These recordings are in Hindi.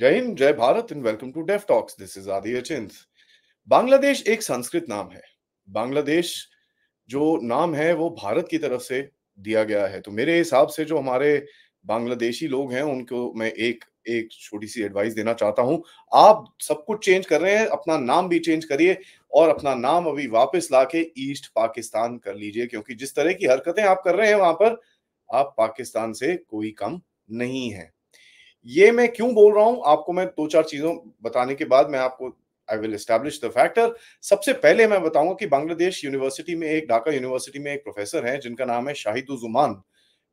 जय हिंद जय Bharat and welcome to Def Talks this is Aadi Achint Bangladesh एक संस्कृत नाम है बांग्लादेश जो नाम है वो भारत की तरफ से दिया गया है तो मेरे हिसाब से जो हमारे बांग्लादेशी लोग हैं उनको मैं एक एक छोटी सी एडवाइस देना चाहता हूं आप सब कुछ चेंज कर रहे हैं अपना नाम भी चेंज करिए और अपना नाम अभी वापस लाके ईस्ट पाकिस्तान कर लीजिए क्योंकि जिस तरह की हरकतें आप कर रहे हैं वहां पर आप पाकिस्तान से कोई कम नहीं है ये मैं क्यों बोल रहा हूं आपको मैं दो चार चीजों बताने के बाद मैं आपको I will establish the factor सबसे पहले मैं बताऊंगा कि बांग्लादेश यूनिवर्सिटी में एक ढाका यूनिवर्सिटी में एक प्रोफेसर है जिनका नाम है शाहिदुजुमान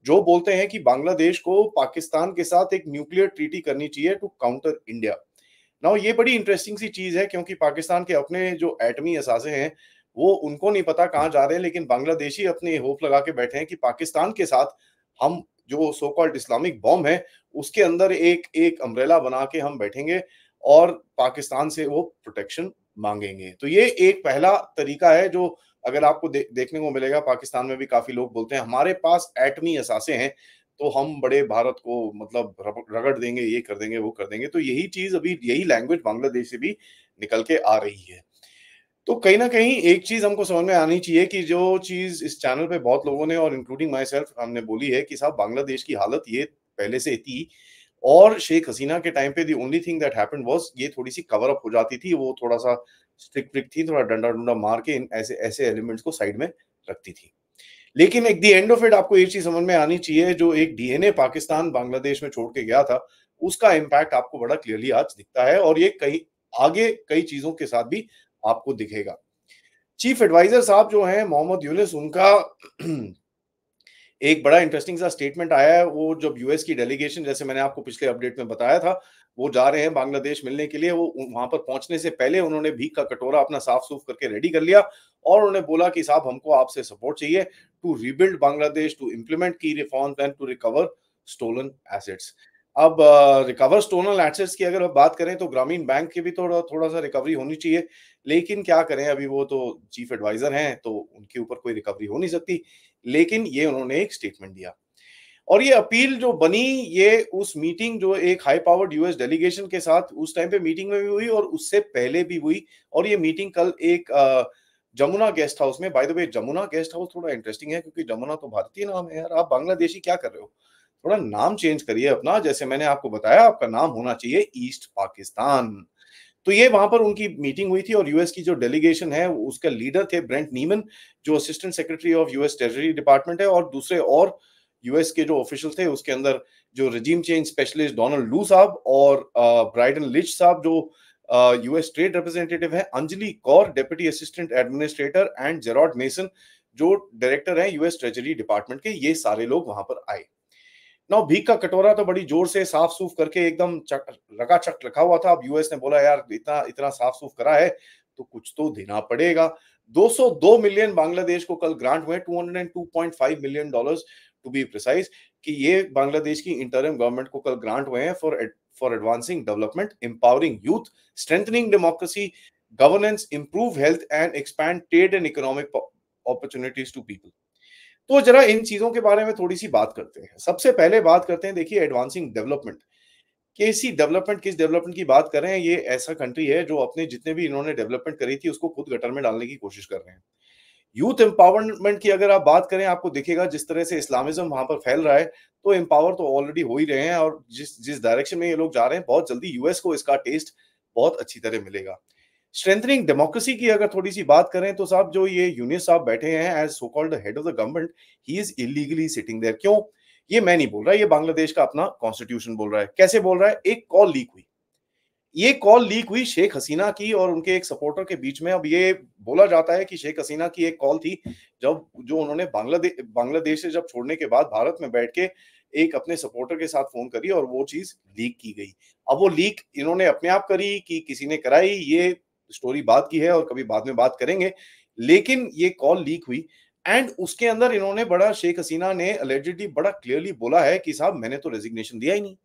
जो बोलते हैं कि बांग्लादेश को पाकिस्तान के साथ एक न्यूक्लियर ट्रीटी करनी चाहिए टू काउंटर इंडिया ना ये बड़ी इंटरेस्टिंग सी चीज है क्योंकि पाकिस्तान के अपने जो एटमी असासे हैं वो उनको नहीं पता कहाँ जा रहे हैं लेकिन बांग्लादेशी अपने होप लगा के बैठे हैं कि पाकिस्तान के साथ हम जो सो कॉल्ड इस्लामिक बॉम्ब है उसके अंदर एक एक अम्ब्रेला बना के हम बैठेंगे और पाकिस्तान से वो प्रोटेक्शन मांगेंगे तो ये एक पहला तरीका है जो अगर आपको दे, देखने को मिलेगा पाकिस्तान में भी काफी लोग बोलते हैं हमारे पास एटमी असासे हैं तो हम बड़े भारत को मतलब रगड़ देंगे ये कर देंगे वो कर देंगे तो यही चीज अभी यही लैंग्वेज बांग्लादेश से भी निकल के आ रही है तो कहीं ना कहीं एक चीज हमको समझ में आनी चाहिए कि जो चीज इस चैनल पे बहुत लोगों ने और इंक्लूडिंग माई सेल्फ हमने बोली है कि साहब बांग्लादेश की हालत ये पहले से थी और शेख हसीना के टाइम पे the only thing that happened was ये थोड़ी सी कवर अप हो जाती थी वो थोड़ा सा स्ट्रिक प्रिक थी थोड़ा डंडा डंडा मार के इन ऐसे ऐसे एलिमेंट्स को साइड में रखती थी लेकिन एक दी एंड ऑफ इट आपको एक चीज समझ में आनी चाहिए जो एक डीएनए पाकिस्तान बांग्लादेश में छोड़ के गया था उसका इम्पैक्ट आपको बड़ा क्लियरली आज दिखता है और ये कई आगे कई चीजों के साथ भी आपको दिखेगा चीफ एडवाइजर साहब जो हैं मोहम्मद यूनिस उनका एक बड़ा इंटरेस्टिंग सा स्टेटमेंट आया है वो जब यूएस की डेलीगेशन जैसे मैंने आपको पिछले अपडेट में बताया था वो जा रहे हैं बांग्लादेश मिलने के लिए वो वहां पर पहुंचने से पहले उन्होंने भीख का कटोरा अपना साफ सूफ करके रेडी कर लिया और उन्होंने बोला कि साहब हमको आपसे सपोर्ट चाहिए to rebuild Bangladesh to implement the reform and to recover stolen assets अब रिकवर स्टोनल एसेट्स की अगर बात करें तो ग्रामीण बैंक की भी थोड़ा थोड़ा सा रिकवरी होनी चाहिए लेकिन क्या करें अभी वो तो चीफ एडवाइजर हैं तो उनके ऊपर कोई रिकवरी हो नहीं सकती लेकिन ये उन्होंने एक स्टेटमेंट दिया और ये अपील जो बनी ये उस मीटिंग जो एक हाई पावर्ड यूएस डेलीगेशन के साथ उस टाइम पे मीटिंग में भी हुई और उससे पहले भी हुई और ये मीटिंग कल एक जमुना गेस्ट हाउस में by the way Jamuna guest house थोड़ा इंटरेस्टिंग है क्योंकि जमुना तो भारतीय नाम है यार आप बांग्लादेशी क्या कर रहे हो थोड़ा नाम चेंज करिए अपना जैसे मैंने आपको बताया आपका नाम होना चाहिए ईस्ट पाकिस्तान तो ये वहां पर उनकी मीटिंग हुई थी और यूएस की जो डेलीगेशन है उसका लीडर थे ब्रेंट नीमन जो assistant secretary of US treasury department है और दूसरे और यूएस के जो ऑफिशियल थे उसके अंदर जो रजीम चेंज स्पेशलिस्ट डोनाल्ड लू साहब और ब्राइडन लिच साहब जो यूएस ट्रेड रिप्रेजेंटेटिव है Anjali Kaur deputy assistant administrator and Jared Mason जो डायरेक्टर हैं यूएस ट्रेजरी डिपार्टमेंट के ये सारे लोग वहां पर आए ना भीख का कटोरा तो बड़ी जोर से साफ सूफ करके एकदम रखा चक रखा हुआ था अब यूएस ने बोला यार इतना इतना साफ सूफ करा है तो कुछ तो देना पड़ेगा 202 मिलियन बांग्लादेश को कल ग्रांट हुए 202.5 million dollars to be precise कि ये बांग्लादेश की इंटरम गवर्नमेंट को कल ग्रांट हुए हैं for for advancing development empowering youth strengthening democracy governance improve health and expand trade and economic opportunities to people तो जरा इन चीजों के बारे में थोड़ी सी बात करते हैं सबसे पहले बात करते हैं देखिए एडवांसिंग डेवलपमेंट कैसी डेवलपमेंट किस डेवलपमेंट की बात कर रहे हैं ये ऐसा कंट्री है जो अपने जितने भी इन्होंने डेवलपमेंट करी थी उसको खुद गटर में डालने की कोशिश कर रहे हैं यूथ एम्पावरमेंट की अगर आप बात करें आपको दिखेगा जिस तरह से इस्लामिज्म वहां पर फैल रहा है तो एम्पावर तो ऑलरेडी हो ही रहे हैं और जिस जिस डायरेक्शन में ये लोग जा रहे हैं बहुत जल्दी यूएस को इसका टेस्ट बहुत अच्छी तरह मिलेगा स्ट्रेंथनिंग डेमोक्रेसी की अगर थोड़ी सी बात करें तो साहब जो ये यूनिस साहब बैठे हैं as so called head of the government he is illegally sitting there क्यों ये मैं नहीं बोल रहा ये बांग्लादेश का अपना कॉन्स्टिट्यूशन बोल रहा है कैसे बोल रहा है एक कॉल लीक हुई ये कॉल लीक हुई शेख हसीना की और उनके एक सपोर्टर के बीच में अब ये बोला जाता है कि शेख हसीना की एक कॉल थी जब जो उन्होंने बांग्लादेश बांग्लादेश से जब छोड़ने के बाद भारत में बैठ के एक अपने सपोर्टर के साथ फोन करी और वो चीज लीक की गई अब वो लीक इन्होंने अपने आप करी कि किसी ने कराई ये स्टोरी बात की है और कभी बाद में बात करेंगे लेकिन ये कॉल लीक हुई एंड उसके अंदर इन्होंने बड़ा शेख हसीना ने अलेजिडली बड़ा क्लियरली बोला है कि साहब मैंने तो रेजिग्नेशन दिया ही नहीं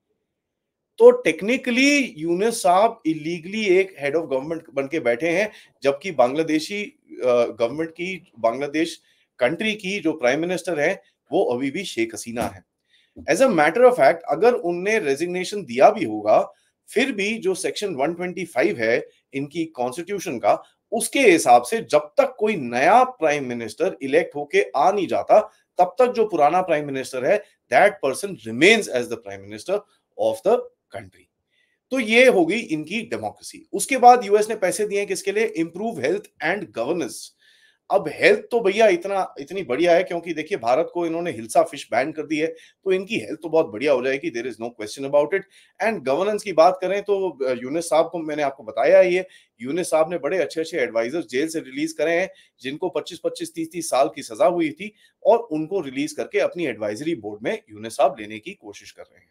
तो टेक्निकली यूनिस साहब इलीगली एक हेड ऑफ गवर्नमेंट बन के बैठे हैं जबकि बांग्लादेशी गवर्नमेंट की बांग्लादेश कंट्री की जो प्राइम मिनिस्टर है वो अभी भी शेख हसीना है as a matter of fact अगर उनने रेजिग्नेशन दिया भी होगा फिर भी जो सेक्शन 125 है इनकी कॉन्स्टिट्यूशन का उसके हिसाब से जब तक कोई नया प्राइम मिनिस्टर इलेक्ट होके आ नहीं जाता तब तक जो पुराना प्राइम मिनिस्टर है that person remains as the prime minister of the country तो ये होगी इनकी डेमोक्रेसी उसके बाद यूएस ने पैसे दिए किसके लिए इंप्रूव हेल्थ एंड गवर्नेंस अब हेल्थ तो भैया इतना इतनी बढ़िया है क्योंकि देखिए भारत को इन्होंने हिल्सा फिश बैन कर दी है तो इनकी हेल्थ तो बहुत बढ़िया हो जाएगी there is no question about it and governance की बात करें तो यूनिस साहब को मैंने आपको बताया ये यूनिस साहब ने बड़े अच्छे अच्छे एडवाइजर्स जेल से रिलीज करे हैं जिनको पच्चीस पच्चीस तीस तीस साल की सजा हुई थी और उनको रिलीज करके अपनी एडवाइजरी बोर्ड में यूनिस साहब लेने की कोशिश कर रहे हैं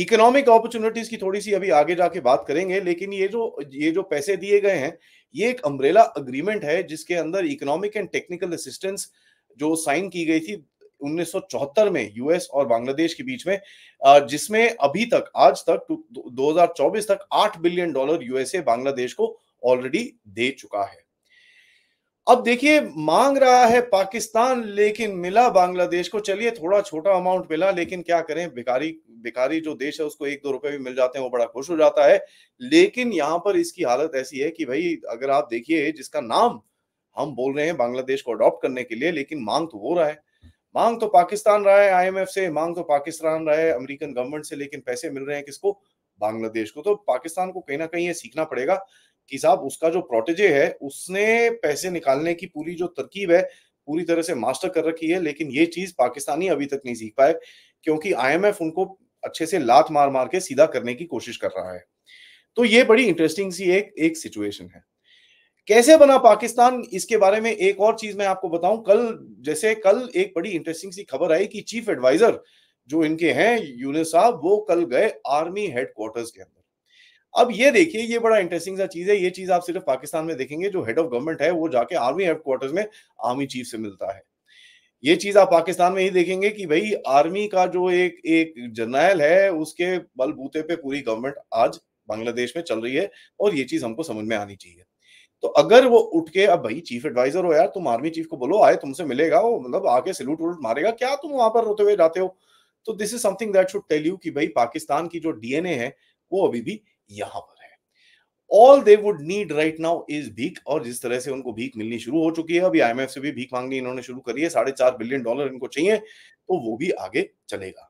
इकोनॉमिक अपॉर्चुनिटीज की थोड़ी सी अभी आगे जाके बात करेंगे लेकिन ये जो ये जो पैसे दिए गए हैं ये एक अम्ब्रेला अग्रीमेंट है जिसके अंदर इकोनॉमिक एंड टेक्निकल असिस्टेंस जो साइन की गई थी 1974 में यूएस और बांग्लादेश के बीच में जिसमें अभी तक आज तक 2024 तक 8 बिलियन डॉलर यूएसए बांग्लादेश को ऑलरेडी दे चुका है अब देखिए मांग रहा है पाकिस्तान लेकिन मिला बांग्लादेश को चलिए थोड़ा छोटा अमाउंट मिला लेकिन क्या करें भिखारी भिखारी जो देश है उसको एक दो रुपए भी मिल जाते हैं वो बड़ा खुश हो जाता है लेकिन यहाँ पर इसकी हालत ऐसी है कि भाई अगर आप देखिए जिसका नाम हम बोल रहे हैं बांग्लादेश को अडॉप्ट करने के लिए लेकिन मांग तो हो रहा है मांग तो पाकिस्तान रहा है आईएमएफ से मांग तो पाकिस्तान रहा है अमेरिकन गवर्नमेंट से लेकिन पैसे मिल रहे हैं किसको बांग्लादेश को तो पाकिस्तान को कहीं ना कहीं ये सीखना पड़ेगा कि साहब उसका जो प्रोटेजे है उसने पैसे निकालने की पूरी जो तरकीब है पूरी तरह से मास्टर कर रखी है लेकिन ये चीज पाकिस्तानी अभी तक नहीं सीख पाए क्योंकि आईएमएफ उनको अच्छे से लात मार मार के सीधा करने की कोशिश कर रहा है तो ये बड़ी इंटरेस्टिंग सी एक एक सिचुएशन है कैसे बना पाकिस्तान इसके बारे में एक और चीज मैं आपको बताऊं कल जैसे कल एक बड़ी इंटरेस्टिंग सी खबर आई कि चीफ एडवाइजर जो इनके हैं यूनिस साहब वो कल गए आर्मी हेडक्वार्टर्स के अंदर अब ये देखिए ये बड़ा इंटरेस्टिंग सा चीज है ये चीज आप सिर्फ पाकिस्तान में देखेंगे जो हेड ऑफ गवर्नमेंट है वो जाके आर्मी हेडक्वार्टर में आर्मी चीफ से मिलता है ये चीज आप पाकिस्तान में ही देखेंगे कि भाई आर्मी का जो एक एक जर्नैल है उसके बलबूते पे पूरी गवर्नमेंट आज बांग्लादेश में चल रही है और ये चीज हमको समझ में आनी चाहिए तो अगर वो उठ के अब भाई चीफ एडवाइजर हो यार तुम आर्मी चीफ को बोलो आए तुमसे मिलेगा वो मतलब आके सल्यूट वलूट मारेगा क्या तुम वहां पर रोते हुए जाते हो तो this is something that should tell you कि भाई पाकिस्तान की जो डीएनए है वो अभी भी यहाँ पर all they would need right now is भीख और जिस तरह से उनको भीख मिलनी शुरू हो चुकी है अभी आईएमएफ से भी भीख मांगनी इन्होंने शुरू करी है साढ़े चार बिलियन डॉलर इनको चाहिए तो वो भी आगे चलेगा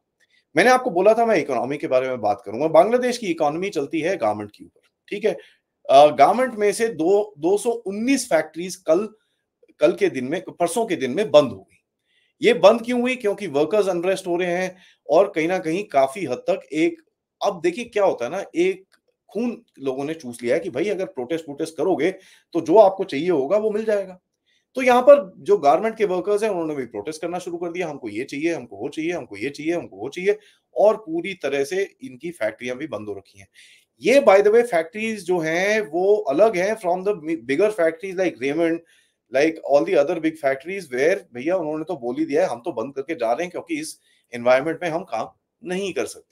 मैंने आपको बोला था मैं इकोनॉमी के बारे में बात करूंगा बांग्लादेश की इकोनॉमी चलती है गारमेंट के ऊपर ठीक है गारमेंट में से दो 219 फैक्ट्रीज कल कल के दिन में परसों के दिन में बंद हो गई ये बंद क्यों हुई क्योंकि वर्कर्स अनरेस्ट हो रहे हैं और कहीं ना कहीं काफी हद तक एक अब देखिए क्या होता है ना एक खून लोगों ने चूस लिया है कि भाई अगर प्रोटेस्ट प्रोटेस्ट करोगे तो जो आपको चाहिए होगा वो मिल जाएगा तो यहाँ पर जो गारमेंट के वर्कर्स हैं उन्होंने भी प्रोटेस्ट करना शुरू कर दिया हमको ये चाहिए हमको वो चाहिए हमको ये चाहिए हमको वो चाहिए और पूरी तरह से इनकी फैक्ट्रियां भी बंद हो रखी हैं ये बाय द वे फैक्ट्रीज जो हैं वो अलग हैं from the bigger factories like Raymond like all the other big factories where भैया उन्होंने तो बोल ही दिया है हम तो बंद करके जा रहे हैं क्योंकि इस एनवायरमेंट में हम काम नहीं कर सकते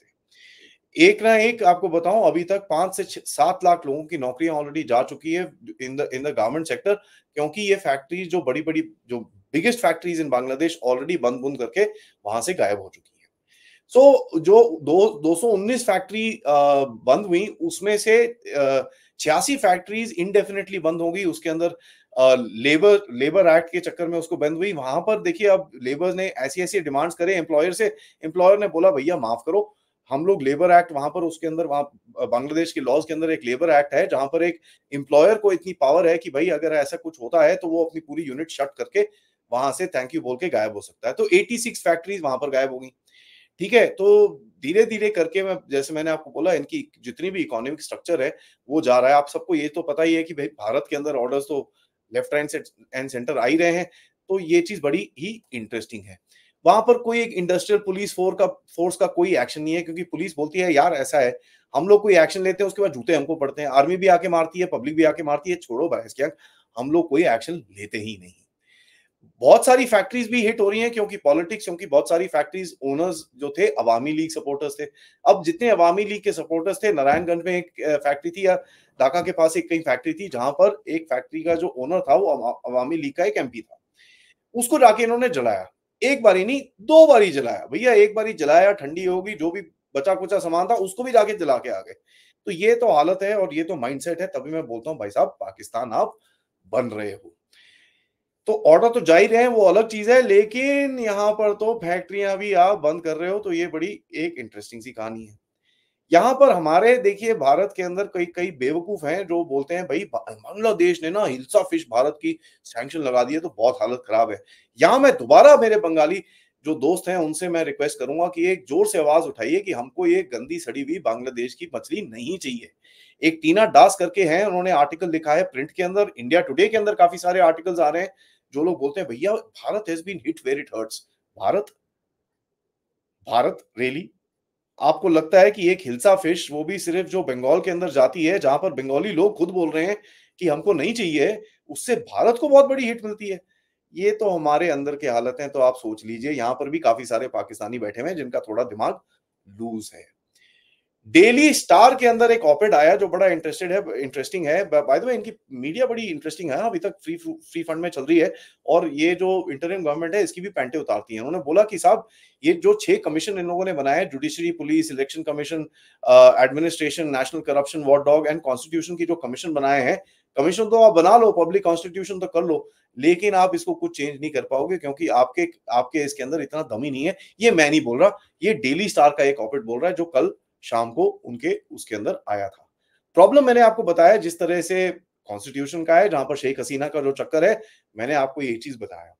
एक ना एक आपको बताऊं अभी तक पांच से सात लाख लोगों की नौकरियां ऑलरेडी जा चुकी है in the in the garment sector क्योंकि ये फैक्ट्रीज जो बड़ी बड़ी जो biggest factories in Bangladesh already बंद बुंद करके वहां से गायब हो चुकी है सो so, जो दो दो फैक्ट्री बंद हुई उसमें से छियासी फैक्ट्रीज इनडेफिनेटली बंद होगी उसके अंदर लेबर लेबर एक्ट के चक्कर में उसको बंद हुई वहां पर देखिए अब लेबर ने ऐसी ऐसी डिमांड्स करे एम्प्लॉयर से एम्प्लॉयर ने बोला भैया माफ करो हम लोग लेबर एक्ट वहां पर उसके अंदर वहां बांग्लादेश के लॉज के अंदर एक लेबर एक्ट है जहां पर एक एम्प्लॉयर को इतनी पावर है कि भाई अगर ऐसा कुछ होता है तो वो अपनी पूरी यूनिट शट करके वहां से थैंक यू बोल के गायब हो सकता है तो 86 फैक्ट्रीज वहां पर गायब हो गई ठीक है तो धीरे धीरे करके मैं जैसे मैंने आपको बोला इनकी जितनी भी इकोनॉमिक स्ट्रक्चर है वो जा रहा है आप सबको ये तो पता ही है कि भाई भारत के अंदर ऑर्डर्स तो लेफ्ट एंड सेंटर आ ही रहे हैं तो ये चीज बड़ी ही इंटरेस्टिंग है वहां पर कोई एक इंडस्ट्रियल पुलिस फोर्स का फोर्स का कोई एक्शन नहीं है क्योंकि पुलिस बोलती है यार ऐसा है हम लोग कोई एक्शन लेते हैं उसके बाद जूते हमको पड़ते हैं आर्मी भी आके मारती है पब्लिक भी आके मारती है छोड़ो बहस क्या हम लोग कोई एक्शन लेते ही नहीं बहुत सारी फैक्ट्रीज भी हिट हो रही हैं क्योंकि पॉलिटिक्स क्योंकि बहुत सारी फैक्ट्रीज ओनर्स जो थे अवामी लीग सपोर्टर्स थे अब जितने अवामी लीग के सपोर्टर्स थे नारायणगंज में एक फैक्ट्री थी या ढाका के पास एक कई फैक्ट्री थी जहां पर एक फैक्ट्री का जो ओनर था वो अवामी लीग का एक एमपी था उसको जाके इन्होंने जलाया एक बारी नहीं दो बारी जलाया भैया एक बारी जलाया ठंडी होगी जो भी बचा कुचा सामान था उसको भी जाके जला के आ गए तो ये तो हालत है और ये तो माइंडसेट है तभी मैं बोलता हूँ भाई साहब पाकिस्तान आप बन रहे हो तो ऑर्डर तो जाहिर है वो अलग चीज है लेकिन यहाँ पर तो फैक्ट्रियां भी आप बंद कर रहे हो तो ये बड़ी एक इंटरेस्टिंग सी कहानी है यहाँ पर हमारे देखिए भारत के अंदर कई कई बेवकूफ हैं जो बोलते हैं भाई बांग्लादेश ने ना हिल्सा फिश भारत की सैंक्शन लगा दी है तो बहुत हालत खराब है यहाँ मैं दोबारा मेरे बंगाली जो दोस्त हैं उनसे मैं रिक्वेस्ट करूंगा कि एक जोर से आवाज उठाइए कि हमको ये गंदी सड़ी हुई बांग्लादेश की मछली नहीं चाहिए एक टीना डास करके हैं उन्होंने आर्टिकल लिखा है प्रिंट के अंदर इंडिया टुडे के अंदर काफी सारे आर्टिकल्स आ रहे हैं जो लोग बोलते हैं भैया Bharat has been hit where it hurts Bharat Bharat really आपको लगता है कि एक हिलसा फिश वो भी सिर्फ जो बंगाल के अंदर जाती है जहां पर बंगाली लोग खुद बोल रहे हैं कि हमको नहीं चाहिए उससे भारत को बहुत बड़ी हिट मिलती है ये तो हमारे अंदर के हालत हैं तो आप सोच लीजिए यहाँ पर भी काफी सारे पाकिस्तानी बैठे हुए हैं जिनका थोड़ा दिमाग लूज है डेली स्टार के अंदर एक ऑपेड आया जो बड़ा इंटरेस्टेड है इंटरेस्टिंग है बाय द वे इनकी मीडिया बड़ी इंटरेस्टिंग है अभी तक फ्री फ्री फंड में चल रही है और ये जो इंटरिम गवर्नमेंट है इसकी भी पैंटे उतारती है उन्होंने बोला कि साहब ये जो छह कमीशन इन लोगों ने बनाया judiciary police election commission administration national corruption watchdog and constitution की जो कमीशन बनाए हैं कमीशन तो आप बना लो पब्लिक कॉन्स्टिट्यूशन तो कर लो लेकिन आप इसको कुछ चेंज नहीं कर पाओगे क्योंकि आपके आपके इसके अंदर इतना दमी नहीं है ये मैं नहीं बोल रहा ये डेली स्टार का एक ऑपरेट बोल रहा है जो कल शाम को उनके उसके अंदर आया था प्रॉब्लम मैंने आपको बताया जिस तरह से कॉन्स्टिट्यूशन का है जहां पर शेख हसीना का जो चक्कर है मैंने आपको यही चीज बताया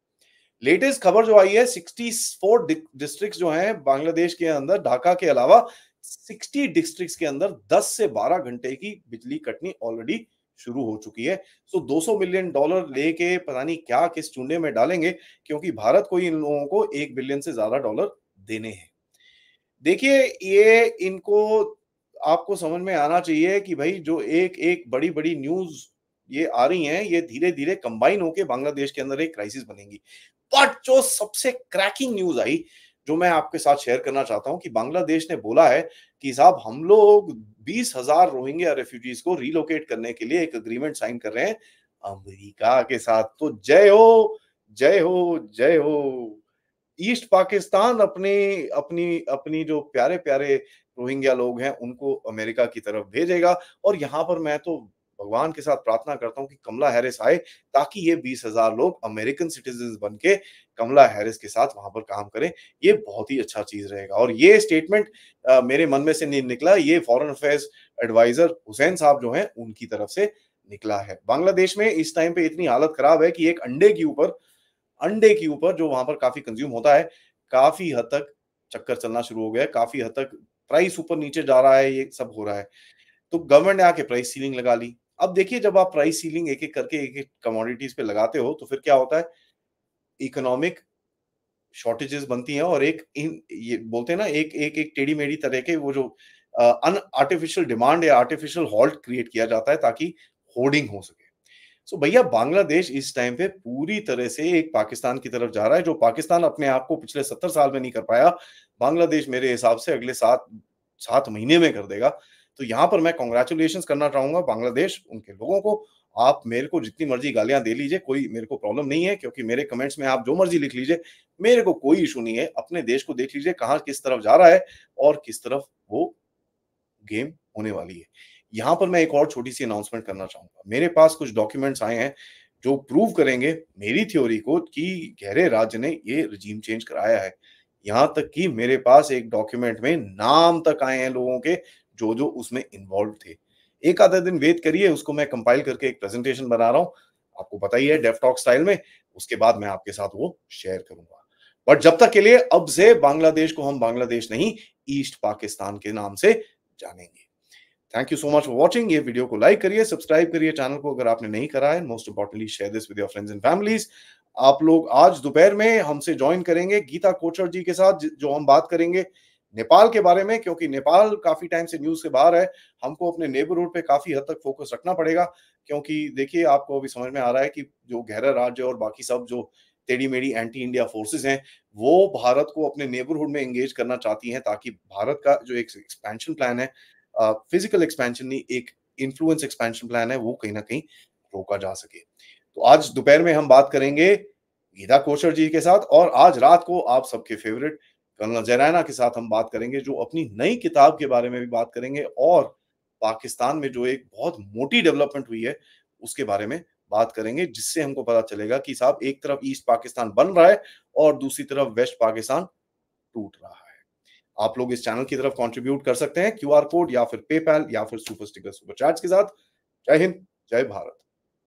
लेटेस्ट खबर जो आई है 64 डिस्ट्रिक्ट्स जो हैं बांग्लादेश के अंदर ढाका के अलावा 60 डिस्ट्रिक्ट्स के अंदर 10 से 12 घंटे की बिजली कटनी ऑलरेडी शुरू हो चुकी है सो so, 200 मिलियन डॉलर लेके पता नहीं क्या किस चूने में डालेंगे क्योंकि भारत को इन लोगों को एक बिलियन से ज्यादा डॉलर देने हैं देखिए ये इनको आपको समझ में आना चाहिए कि भाई जो एक एक बड़ी बड़ी न्यूज ये आ रही हैं ये धीरे धीरे कंबाइन होके बांग्लादेश के अंदर एक क्राइसिस बनेगी बट जो सबसे क्रैकिंग न्यूज आई जो मैं आपके साथ शेयर करना चाहता हूं कि बांग्लादेश ने बोला है कि साहब हम लोग बीस हजार रोहिंग्या रेफ्यूजीज को रिलोकेट करने के लिए एक अग्रीमेंट साइन कर रहे हैं अमेरिका के साथ तो जय हो जय हो जय हो ईस्ट पाकिस्तान अपने अपनी अपनी जो प्यारे प्यारे रोहिंग्या लोग हैं उनको अमेरिका की तरफ भेजेगा और यहाँ पर मैं तो भगवान के साथ प्रार्थना करता हूँ कि कमला हैरिस आए ताकि ये बीस हजार लोग अमेरिकन सिटीजन बन के कमला हैरिस के साथ वहां पर काम करें ये बहुत ही अच्छा चीज रहेगा और ये स्टेटमेंट मेरे मन में से नहीं निकला ये फॉरेन अफेयर्स एडवाइजर हुसैन साहब जो हैं उनकी तरफ से निकला है बांग्लादेश में इस टाइम पे इतनी हालत खराब है कि एक अंडे के ऊपर अंडे के ऊपर जो वहां पर काफी कंज्यूम होता है काफी हद तक चक्कर चलना शुरू हो गया है काफी हद तक प्राइस ऊपर नीचे जा रहा है ये सब हो रहा है तो गवर्नमेंट ने आके प्राइस सीलिंग लगा ली अब देखिए जब आप प्राइस सीलिंग एक एक करके एक एक कमोडिटीज पे लगाते हो तो फिर क्या होता है इकोनॉमिक शॉर्टेजेस बनती हैं और एक इन, ये बोलते हैं ना एक एक एक टेढ़ी मेढ़ी तरह के वो जो अन आर्टिफिशियल डिमांड या आर्टिफिशियल हॉल्ट क्रिएट किया जाता है ताकि होर्डिंग हो सके सो तो भैया बांग्लादेश इस टाइम पे पूरी तरह से एक पाकिस्तान की तरफ जा रहा है जो पाकिस्तान अपने आप को पिछले सत्तर साल में नहीं कर पाया बांग्लादेश मेरे हिसाब से अगले सात सात महीने में कर देगा तो यहाँ पर मैं कॉन्ग्रेचुलेशन करना चाहूंगा बांग्लादेश उनके लोगों को आप मेरे को जितनी मर्जी गालियां दे लीजिए कोई मेरे को प्रॉब्लम नहीं है क्योंकि मेरे कमेंट्स में आप जो मर्जी लिख लीजिए मेरे को कोई इशू नहीं है अपने देश को देख लीजिए कहाँ किस तरफ जा रहा है और किस तरफ वो गेम होने वाली है यहां पर मैं एक और छोटी सी अनाउंसमेंट करना चाहूंगा मेरे पास कुछ डॉक्यूमेंट्स आए हैं जो प्रूव करेंगे मेरी थ्योरी को कि गहरे राज्य ने ये रजीम चेंज कराया है यहां तक कि मेरे पास एक डॉक्यूमेंट में नाम तक आए हैं लोगों के जो जो उसमें इन्वॉल्व थे एक आधा दिन वेट करिए उसको मैं कंपाइल करके एक प्रेजेंटेशन बना रहा हूँ आपको पता ही है डेफटॉक स्टाइल में उसके बाद मैं आपके साथ वो शेयर करूंगा बट जब तक के लिए अब से बांग्लादेश को हम बांग्लादेश नहीं ईस्ट पाकिस्तान के नाम से जानेंगे thank you so much for watching ये वीडियो को लाइक करिए सब्सक्राइब करिए चैनल को अगर आपने नहीं करा है most importantly share this with your friends and families आप लोग आज दोपहर में हमसे ज्वाइन करेंगे गीता कोचर जी के साथ जो हम बात करेंगे नेपाल के बारे में क्योंकि नेपाल काफी टाइम से न्यूज से बाहर है हमको अपने नेबरहुड पे काफी हद तक फोकस रखना पड़ेगा क्योंकि देखिए आपको अभी समझ में आ रहा है कि जो गहरा राज्य और बाकी सब जो टेढ़ी मेढ़ी एंटी इंडिया फोर्सेज हैं वो भारत को अपने नेबरहुड में एंगेज करना चाहती हैं ताकि भारत का जो एक एक्सपेंशन प्लान है फिजिकल एक्सपेंशन नहीं एक इन्फ्लुएंस एक्सपेंशन प्लान है वो कहीं ना कहीं रोका जा सके तो आज दोपहर में हम बात करेंगे गीता कोशर जी के साथ और आज रात को आप सबके फेवरेट कर्नल जराना के साथ हम बात करेंगे जो अपनी नई किताब के बारे में भी बात करेंगे और पाकिस्तान में जो एक बहुत मोटी डेवलपमेंट हुई है उसके बारे में बात करेंगे जिससे हमको पता चलेगा कि साहब एक तरफ ईस्ट पाकिस्तान बन रहा है और दूसरी तरफ वेस्ट पाकिस्तान टूट रहा है आप लोग इस चैनल की तरफ कॉन्ट्रीब्यूट कर सकते हैं क्यू कोड या फिर पेपैल या फिर सुपर स्टिकर सुपर चार्ज के साथ जय हिंद जय भारत